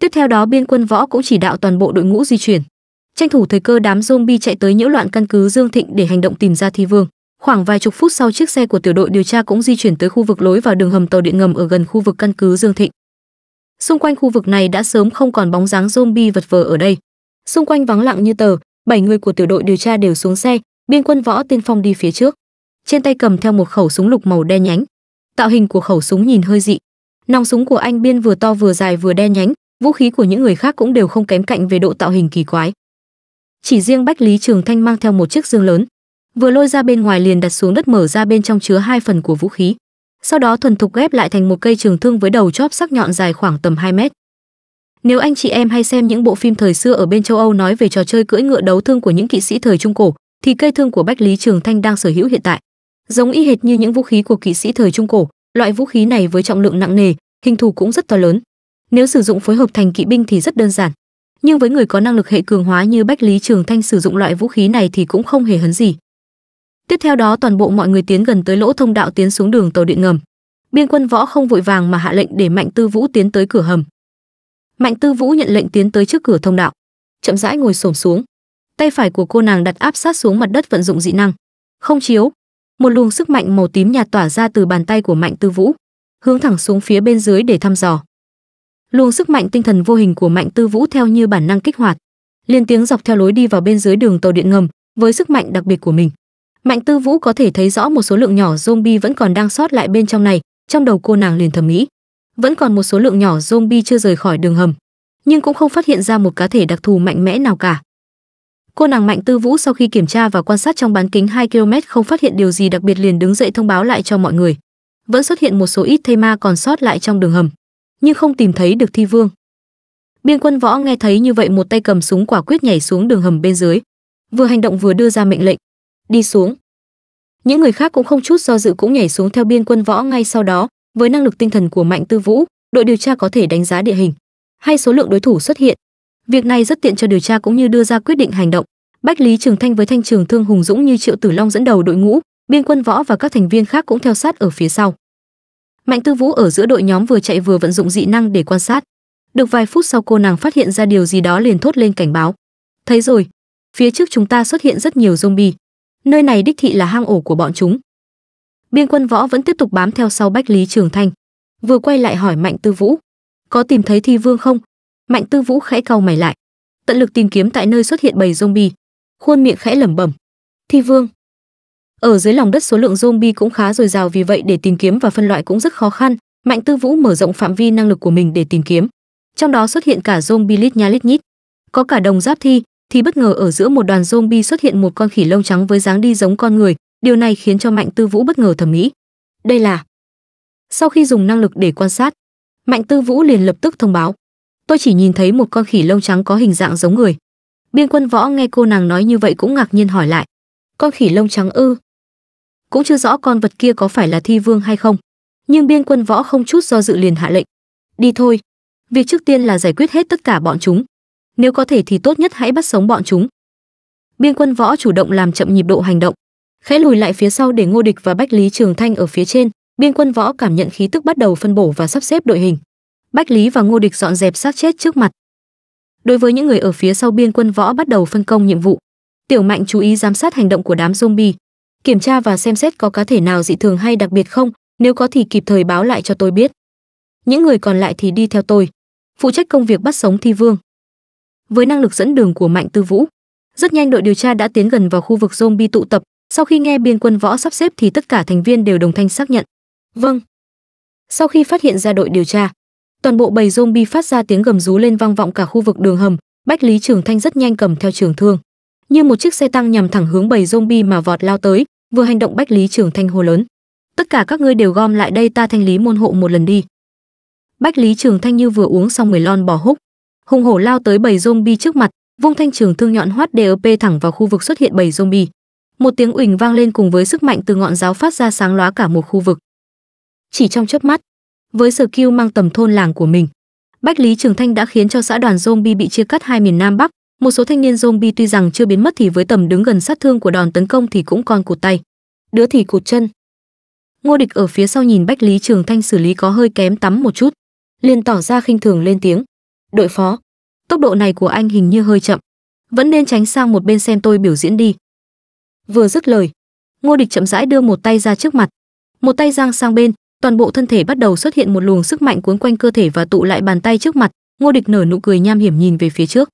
Tiếp theo đó biên quân võ cũng chỉ đạo toàn bộ đội ngũ di chuyển. Tranh thủ thời cơ đám zombie chạy tới nhiễu loạn căn cứ Dương Thịnh để hành động tìm ra thi vương. Khoảng vài chục phút sau chiếc xe của tiểu đội điều tra cũng di chuyển tới khu vực lối vào đường hầm tàu điện ngầm ở gần khu vực căn cứ Dương Thịnh. Xung quanh khu vực này đã sớm không còn bóng dáng zombie vật vờ ở đây. Xung quanh vắng lặng như tờ, bảy người của tiểu đội điều tra đều xuống xe, biên quân võ tiên phong đi phía trước. Trên tay cầm theo một khẩu súng lục màu đen nhánh. Tạo hình của khẩu súng nhìn hơi dị. Nòng súng của anh biên vừa to vừa dài vừa đen nhánh, vũ khí của những người khác cũng đều không kém cạnh về độ tạo hình kỳ quái chỉ riêng bách lý trường thanh mang theo một chiếc dương lớn vừa lôi ra bên ngoài liền đặt xuống đất mở ra bên trong chứa hai phần của vũ khí sau đó thuần thục ghép lại thành một cây trường thương với đầu chóp sắc nhọn dài khoảng tầm 2 mét nếu anh chị em hay xem những bộ phim thời xưa ở bên châu âu nói về trò chơi cưỡi ngựa đấu thương của những kỵ sĩ thời trung cổ thì cây thương của bách lý trường thanh đang sở hữu hiện tại giống y hệt như những vũ khí của kỵ sĩ thời trung cổ loại vũ khí này với trọng lượng nặng nề hình thù cũng rất to lớn nếu sử dụng phối hợp thành kỵ binh thì rất đơn giản, nhưng với người có năng lực hệ cường hóa như Bách Lý Trường Thanh sử dụng loại vũ khí này thì cũng không hề hấn gì. Tiếp theo đó toàn bộ mọi người tiến gần tới lỗ thông đạo tiến xuống đường tàu điện ngầm. Biên quân võ không vội vàng mà hạ lệnh để Mạnh Tư Vũ tiến tới cửa hầm. Mạnh Tư Vũ nhận lệnh tiến tới trước cửa thông đạo, chậm rãi ngồi xổm xuống. Tay phải của cô nàng đặt áp sát xuống mặt đất vận dụng dị năng. Không chiếu, một luồng sức mạnh màu tím nhạt tỏa ra từ bàn tay của Mạnh Tư Vũ, hướng thẳng xuống phía bên dưới để thăm dò luồng sức mạnh tinh thần vô hình của mạnh tư vũ theo như bản năng kích hoạt liên tiếng dọc theo lối đi vào bên dưới đường tàu điện ngầm với sức mạnh đặc biệt của mình mạnh tư vũ có thể thấy rõ một số lượng nhỏ zombie vẫn còn đang sót lại bên trong này trong đầu cô nàng liền thầm nghĩ vẫn còn một số lượng nhỏ zombie chưa rời khỏi đường hầm nhưng cũng không phát hiện ra một cá thể đặc thù mạnh mẽ nào cả cô nàng mạnh tư vũ sau khi kiểm tra và quan sát trong bán kính 2 km không phát hiện điều gì đặc biệt liền đứng dậy thông báo lại cho mọi người vẫn xuất hiện một số ít thây ma còn sót lại trong đường hầm nhưng không tìm thấy được thi vương biên quân võ nghe thấy như vậy một tay cầm súng quả quyết nhảy xuống đường hầm bên dưới vừa hành động vừa đưa ra mệnh lệnh đi xuống những người khác cũng không chút do dự cũng nhảy xuống theo biên quân võ ngay sau đó với năng lực tinh thần của mạnh tư vũ đội điều tra có thể đánh giá địa hình hay số lượng đối thủ xuất hiện việc này rất tiện cho điều tra cũng như đưa ra quyết định hành động bách lý trường thanh với thanh trường thương hùng dũng như triệu tử long dẫn đầu đội ngũ biên quân võ và các thành viên khác cũng theo sát ở phía sau Mạnh Tư Vũ ở giữa đội nhóm vừa chạy vừa vận dụng dị năng để quan sát. Được vài phút sau cô nàng phát hiện ra điều gì đó liền thốt lên cảnh báo. Thấy rồi, phía trước chúng ta xuất hiện rất nhiều zombie. Nơi này đích thị là hang ổ của bọn chúng. Biên quân võ vẫn tiếp tục bám theo sau Bách Lý Trường Thanh. Vừa quay lại hỏi Mạnh Tư Vũ. Có tìm thấy thi vương không? Mạnh Tư Vũ khẽ cau mày lại. Tận lực tìm kiếm tại nơi xuất hiện bầy zombie. Khuôn miệng khẽ lẩm bẩm. Thi vương. Ở dưới lòng đất số lượng zombie cũng khá dồi dào vì vậy để tìm kiếm và phân loại cũng rất khó khăn. Mạnh Tư Vũ mở rộng phạm vi năng lực của mình để tìm kiếm. Trong đó xuất hiện cả zombie lít nha lít nhít. Có cả đồng giáp thi, thì bất ngờ ở giữa một đoàn zombie xuất hiện một con khỉ lông trắng với dáng đi giống con người, điều này khiến cho Mạnh Tư Vũ bất ngờ thẩm nghĩ. Đây là Sau khi dùng năng lực để quan sát, Mạnh Tư Vũ liền lập tức thông báo. Tôi chỉ nhìn thấy một con khỉ lông trắng có hình dạng giống người. Biên quân võ nghe cô nàng nói như vậy cũng ngạc nhiên hỏi lại. Con khỉ lông trắng ư? cũng chưa rõ con vật kia có phải là thi vương hay không nhưng biên quân võ không chút do dự liền hạ lệnh đi thôi việc trước tiên là giải quyết hết tất cả bọn chúng nếu có thể thì tốt nhất hãy bắt sống bọn chúng biên quân võ chủ động làm chậm nhịp độ hành động khẽ lùi lại phía sau để ngô địch và bách lý trường thanh ở phía trên biên quân võ cảm nhận khí tức bắt đầu phân bổ và sắp xếp đội hình bách lý và ngô địch dọn dẹp xác chết trước mặt đối với những người ở phía sau biên quân võ bắt đầu phân công nhiệm vụ tiểu mạnh chú ý giám sát hành động của đám zombie kiểm tra và xem xét có cá thể nào dị thường hay đặc biệt không, nếu có thì kịp thời báo lại cho tôi biết. Những người còn lại thì đi theo tôi, phụ trách công việc bắt sống thi vương. Với năng lực dẫn đường của Mạnh Tư Vũ, rất nhanh đội điều tra đã tiến gần vào khu vực zombie tụ tập, sau khi nghe biên quân võ sắp xếp thì tất cả thành viên đều đồng thanh xác nhận. Vâng. Sau khi phát hiện ra đội điều tra, toàn bộ bầy zombie phát ra tiếng gầm rú lên vang vọng cả khu vực đường hầm, Bách Lý Trường Thanh rất nhanh cầm theo trường thương, như một chiếc xe tăng nhằm thẳng hướng bầy zombie mà vọt lao tới, vừa hành động bách lý trường thanh hô lớn tất cả các ngươi đều gom lại đây ta thanh lý môn hộ một lần đi bách lý trường thanh như vừa uống xong mười lon bò húc hùng hổ lao tới bầy zombie trước mặt vung thanh trường thương nhọn hoắt DLP thẳng vào khu vực xuất hiện bầy zombie một tiếng uỳnh vang lên cùng với sức mạnh từ ngọn giáo phát ra sáng lóa cả một khu vực chỉ trong chớp mắt với sở kiêu mang tầm thôn làng của mình bách lý trường thanh đã khiến cho xã đoàn zombie bị chia cắt hai miền nam bắc một số thanh niên zombie tuy rằng chưa biến mất thì với tầm đứng gần sát thương của đòn tấn công thì cũng còn cụt tay đứa thì cụt chân ngô địch ở phía sau nhìn bách lý trường thanh xử lý có hơi kém tắm một chút liền tỏ ra khinh thường lên tiếng đội phó tốc độ này của anh hình như hơi chậm vẫn nên tránh sang một bên xem tôi biểu diễn đi vừa dứt lời ngô địch chậm rãi đưa một tay ra trước mặt một tay giang sang bên toàn bộ thân thể bắt đầu xuất hiện một luồng sức mạnh cuốn quanh cơ thể và tụ lại bàn tay trước mặt ngô địch nở nụ cười nham hiểm nhìn về phía trước